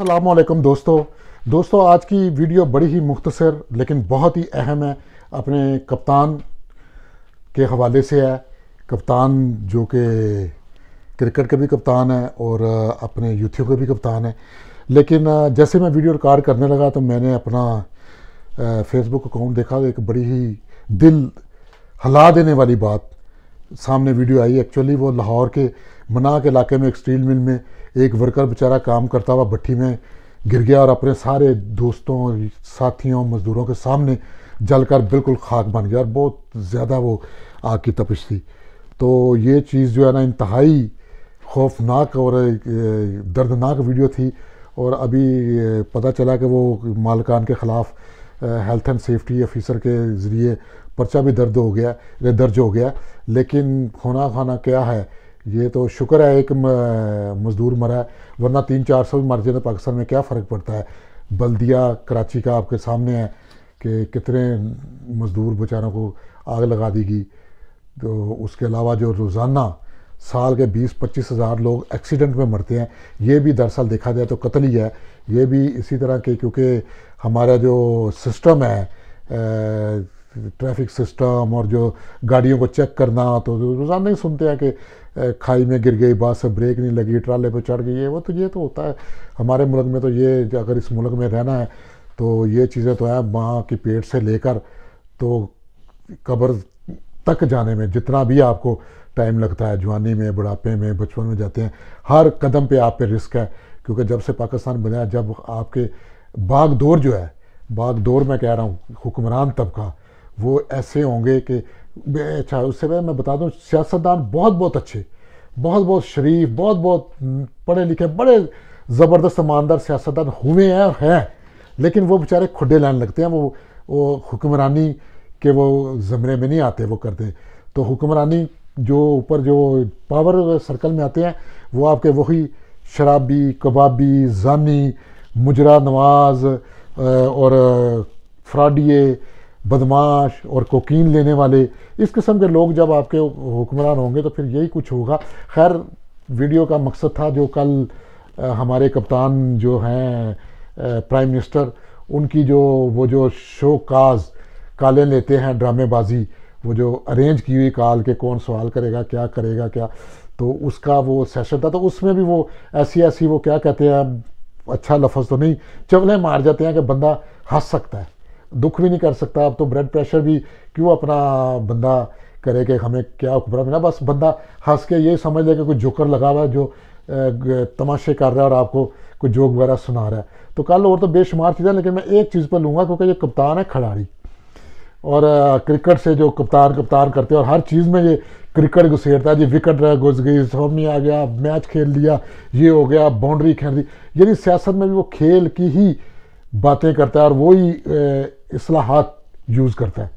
अल्लाम दोस्तों दोस्तों आज की वीडियो बड़ी ही मुख्तसर लेकिन बहुत ही अहम है अपने कप्तान के हवाले से है कप्तान जो कि क्रिकेट के भी कप्तान है और अपने यूथियों के भी कप्तान है लेकिन जैसे मैं वीडियो रिकॉर्ड करने लगा तो मैंने अपना फेसबुक अकाउंट देखा एक बड़ी ही दिल हला देने वाली बात सामने वीडियो आई एक्चुअली वो लाहौर के मनाक इलाके में एक स्टील मिल में एक वर्कर बेचारा काम करता हुआ भट्टी में गिर गया और अपने सारे दोस्तों साथियों मज़दूरों के सामने जलकर बिल्कुल खाक बन गया और बहुत ज़्यादा वो आग की तपिश थी तो ये चीज़ जो है ना इंतहाई खौफनाक और दर्दनाक वीडियो थी और अभी पता चला कि वो मालकान के ख़िलाफ़ हेल्थ एंड सेफ्टी ऑफिसर के ज़रिए पर्चा भी दर्द हो गया दर्ज हो गया लेकिन खोना खाना क्या है ये तो शुक्र है एक मज़दूर मरा है वरना तीन चार सौ भी मर जाए तो पाकिस्तान में क्या फ़र्क पड़ता है बल्दिया कराची का आपके सामने है कि कितने मज़दूर बेचारों को आग लगा दी गई तो उसके अलावा जो रोज़ाना साल के बीस पच्चीस हज़ार लोग एक्सीडेंट में मरते हैं ये भी दरअसल देखा जाए तो कत्ल ही है ये भी इसी तरह के क्योंकि हमारा जो सिस्टम है ट्रैफिक सिस्टम और जो गाड़ियों को चेक करना तो रोज़ाना ही सुनते हैं कि खाई में गिर गई बस ब्रेक नहीं लगी ट्राले पे चढ़ गई है वो तो ये तो होता है हमारे मुल्क में तो ये अगर इस मुल्क में रहना है तो ये चीज़ें तो हैं माँ के पेट से लेकर तो कब्र तक जाने में जितना भी आपको टाइम लगता है जवानी में बुढ़ापे में बचपन में जाते हैं हर कदम पे आप पे रिस्क है क्योंकि जब से पाकिस्तान बनाया जब आपके बाग दौर जो है बाग दौर मैं कह रहा हूँ हुक्मरान तबका वो ऐसे होंगे कि अच्छा उससे पहले मैं बता दूँ सियासतदान बहुत बहुत अच्छे बहुत बहुत शरीफ बहुत बहुत पढ़े लिखे बड़े ज़बरदस्त ईमानदार सियासतदान हुए हैं और हैं लेकिन वो बेचारे खुडे लाने लगते हैं वो वो हुक्मरानी के वो ज़मरे में नहीं आते वो करते तो हुक्मरानी जो ऊपर जो पावर सर्कल में आते हैं वो आपके वही शराबी कबाबी जानी मुजरा नवाज और फ्राडिए बदमाश और कोकीन लेने वाले इस किस्म के लोग जब आपके हुक्मरान होंगे तो फिर यही कुछ होगा खैर वीडियो का मकसद था जो कल हमारे कप्तान जो हैं प्राइम मिनिस्टर उनकी जो वो जो शो काज काले लेते हैं ड्रामेबाजी वो जो अरेंज की हुई काल के कौन सवाल करेगा क्या करेगा क्या तो उसका वो सेशन था तो उसमें भी वो ऐसी ऐसी वो क्या कहते हैं अच्छा लफज तो नहीं चवलें मार जाते हैं कि बंदा हंस सकता है दुख भी नहीं कर सकता अब तो ब्लड प्रेशर भी क्यों अपना बंदा करे कि हमें क्या खुबरा मिला बस बंदा हंस के ये समझ ले कि कोई जोकर लगा हुआ है जो तमाशे कर रहा है और आपको कोई जोक वगैरह सुना रहा है तो कल और तो बेशुमार चीज़ें लेकिन मैं एक चीज़ पर लूँगा क्योंकि ये कप्तान है खिलाड़ी और क्रिकेट से जो कप्तान कप्तान करते हैं और हर चीज़ में ये क्रिकेट घुसेरता है जी विकेट घुस गई सौमी आ गया मैच खेल लिया ये हो गया बाउंड्री खेल दी यानी सियासत में भी वो खेल की ही बातें करता है और वही असलाहत यूज़ करता है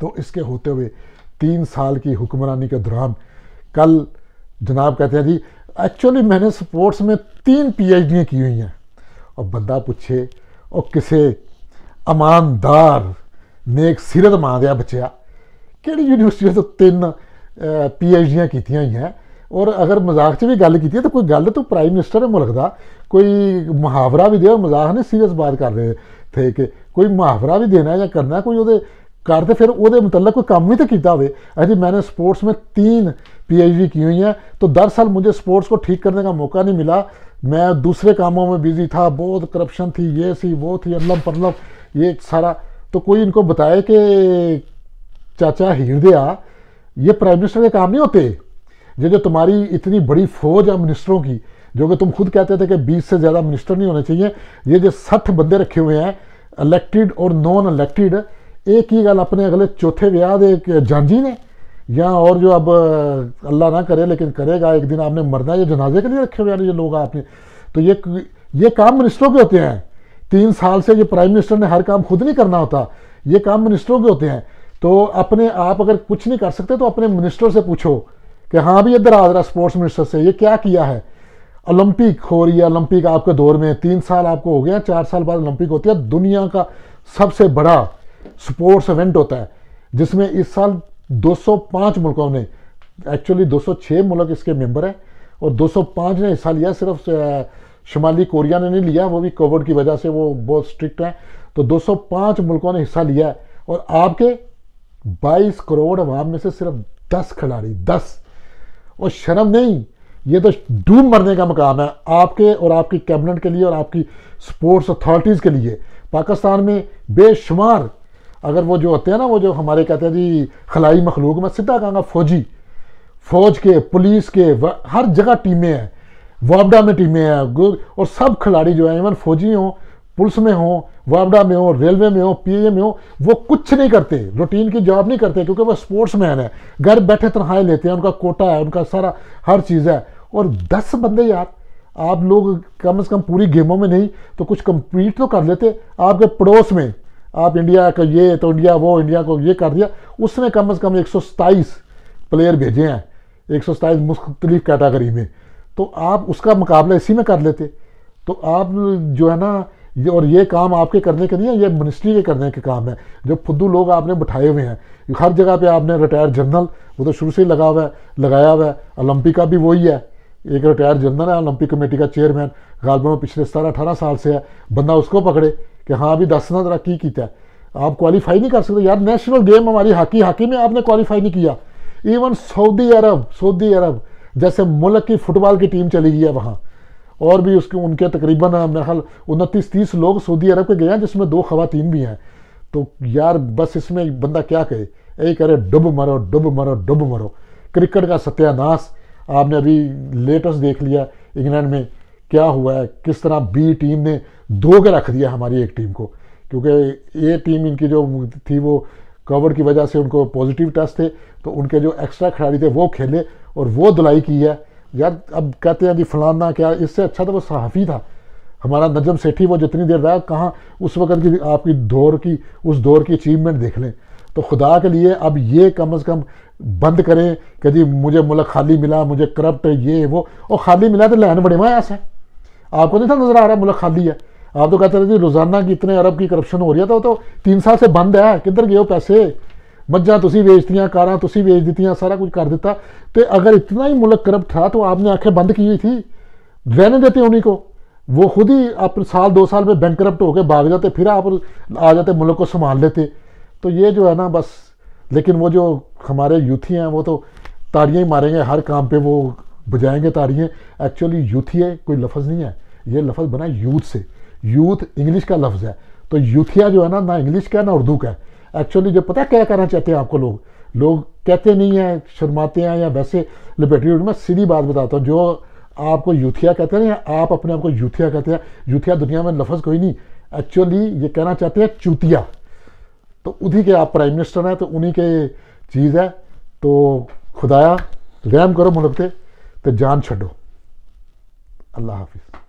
तो इसके होते हुए तीन साल की हुक्मरानी के दौरान कल जनाब कहते हैं जी एक्चुअली मैंने स्पोर्ट्स में तीन पी एच की हुई हैं और बंदा पूछे और किसे ने एक सीरत मान दिया बचिया कि यूनिवर्सिटी तो तीन पी एच डियाँ की हैं और अगर मजाक से भी गल की तो कोई गल तो प्राइम मिनिस्टर है मुल्क का कोई मुहावरा भी दे मजाक ने सीरियस बात कर रहे थे कि ਕੋਈ ਮੁਹਾਵਰਾ ਵੀ ਦੇਣਾ या करना कोई वो कर तो फिर वो मतलब कोई काम ही तो किया जी मैंने स्पोर्ट्स में तीन पीएचडी की हुई हैं तो साल मुझे स्पोर्ट्स को ठीक करने का मौका नहीं मिला मैं दूसरे कामों में बिजी था बहुत करप्शन थी ये सी वो थी अल्लम पल्लम ये सारा तो कोई इनको बताए कि चाचा हीरदया ये प्राइम मिनिस्टर के काम नहीं होते जो जो तुम्हारी इतनी बड़ी फौज है मिनिस्टरों की जो कि तुम खुद कहते थे कि बीस से ज़्यादा मिनिस्टर नहीं होने चाहिए ये जो सठ बंदे रखे हुए हैं ਇਲੈਕਟਿਡ और नॉन ਇਲੈਕਟਿਡ एक ही गल अपने अगले चौथे ब्याह के एक जांझी ने या और जो अब अल्लाह ना करे लेकिन करेगा एक दिन आपने मरना ये जनाजे के लिए रखे हुए ये लोग आपने तो ये ये काम मिनिस्टरों के होते हैं तीन साल से ये प्राइम मिनिस्टर ने हर काम खुद नहीं करना होता ये काम मिनिस्टरों के होते हैं तो अपने आप अगर कुछ नहीं कर सकते तो अपने मिनिस्टर से पूछो कि हाँ भी इधर दराज रहा स्पोर्ट्स मिनिस्टर से ये क्या किया है ओलंपिक हो रही है ओलंपिक आपके दौर में तीन साल आपको हो गया चार साल बाद ओलंपिक होती है दुनिया का सबसे बड़ा स्पोर्ट्स इवेंट होता है जिसमें इस साल 205 मुल्कों ने एक्चुअली 206 मुल्क इसके मेंबर हैं और 205 ने हिस्सा लिया सिर्फ शुमाली कोरिया ने नहीं लिया वो भी कोविड की वजह से वो बहुत स्ट्रिक्ट हैं तो 205 मुल्कों ने हिस्सा लिया है और आपके 22 करोड़ अवाम में से सिर्फ 10 खिलाड़ी 10 और शर्म नहीं ये तो डूब मरने का मकाम है आपके और आपकी कैबिनेट के लिए और आपकी स्पोर्ट्स अथॉरिटीज़ के लिए पाकिस्तान में बेशुमार अगर वो जो होते हैं ना वो जो हमारे कहते हैं जी खलाई मखलूक मैं सीधा कहूँगा फौजी फौज के पुलिस के हर जगह टीमें हैं वापडा में टीमें हैं और सब खिलाड़ी जो हैं इवन फौजी हों पुलिस में हों वापडा में हों रेलवे में हों पीए में हों वो कुछ नहीं करते रूटीन की जॉब नहीं करते क्योंकि वो स्पोर्ट्स मैन है घर बैठे तनखाएँ लेते हैं उनका कोटा है उनका सारा हर चीज़ है और दस बंदे यार आप लोग कम से कम पूरी गेमों में नहीं तो कुछ कंप्लीट तो कर लेते आपके पड़ोस में आप इंडिया का ये तो इंडिया वो इंडिया को ये कर दिया उसमें कम से कम एक प्लेयर भेजे हैं एक सौ सताईस कैटागरी में तो आप उसका मुकाबला इसी में कर लेते तो आप जो है ना ये और ये काम आपके करने के नहीं है ये मिनिस्ट्री के करने के काम है जो फुद्दू लोग आपने बिठाए हुए हैं हर जगह पे आपने रिटायर्ड जनरल वो तो शुरू से ही लगा हुआ है लगाया हुआ है ओलंपिका भी वही है एक रिटायर जनरल है ओलंपिक कमेटी का चेयरमैन में पिछले सतारह अठारह साल से है बंदा उसको पकड़े कि हाँ अभी दस ना जरा की किया आप क्वालिफाई नहीं कर सकते यार नेशनल गेम हमारी हॉकी हॉकी में आपने क्वालिफाई नहीं किया even Saudi Arab Saudi Arab जैसे मुल्क की फुटबॉल की टीम चली गई है वहाँ और भी उसके उनके तकरीबन मेरे ख्याल उनतीस तीस लोग सऊदी अरब के गए हैं जिसमें दो खवतिन भी हैं तो यार बस इसमें बंदा क्या कहे यही करे डुब मरो डुब मरो डुब मरो क्रिकेट का सत्यानाश आपने अभी लेटेस्ट देख लिया इंग्लैंड में क्या हुआ है किस तरह बी टीम ने धो के रख दिया हमारी एक टीम को क्योंकि ए टीम इनकी जो थी वो कवर की वजह से उनको पॉजिटिव टेस्ट थे तो उनके जो एक्स्ट्रा खिलाड़ी थे वो खेले और वो दुलाई की है यार अब कहते हैं जी फलाना क्या इससे अच्छा तो वो सहाफ़ी था हमारा नजम सेठी वो जितनी देर रहा कहाँ उस वक्त की आपकी दौर की उस दौर की अचीवमेंट देख लें तो खुदा के लिए अब ये कम अज़ कम बंद करें कि जी मुझे मुल्क खाली मिला मुझे करप्ट ये वो और खाली मिला तो लहन बड़े माया ऐसा आपको नहीं था नज़र आ रहा मुल्क खाली है आप तो कहते रहे जी रोज़ाना की इतने अरब की करप्शन हो रही है तो, तो तीन साल से बंद है किधर गए हो पैसे मज्जा वेच बेचतियाँ कारा तुसी वेच दी सारा कुछ कर दिता तो अगर इतना ही मुल्क करप्ट था तो आपने आँखें बंद की हुई थी रहने देते उन्हीं को वो खुद ही आप साल दो साल में बैंक करप्ट होकर भाग जाते फिर आप आ जाते मुल्क को संभाल लेते तो ये जो है ना बस लेकिन वो जो हमारे यूथी हैं वो तो ताड़ियाँ ही मारेंगे हर काम पे वो बजाएंगे ताड़ियाँ एक्चुअली यूथिए कोई लफ्ज़ नहीं है ये लफ्ज़ बना यूथ से यूथ इंग्लिश का लफ्ज़ है तो यूथिया जो है ना ना इंग्लिश का है ना उर्दू का है एक्चुअली जो पता है क्या कहना चाहते हैं आपको लोग लोग कहते नहीं हैं शर्माते हैं या वैसे लिबरेटरी मैं सीधी बात बताता हूँ जो आपको यूथिया कहते हैं या आप अपने आप को यूथिया कहते हैं यूथिया दुनिया में लफज कोई नहीं एक्चुअली ये कहना चाहते हैं चूतिया तो उन्हीं के आप प्राइम मिनिस्टर हैं तो उन्हीं के चीज़ है तो खुदाया रैम करो मुल्क से तो जान छो अल्लाह हाफिज़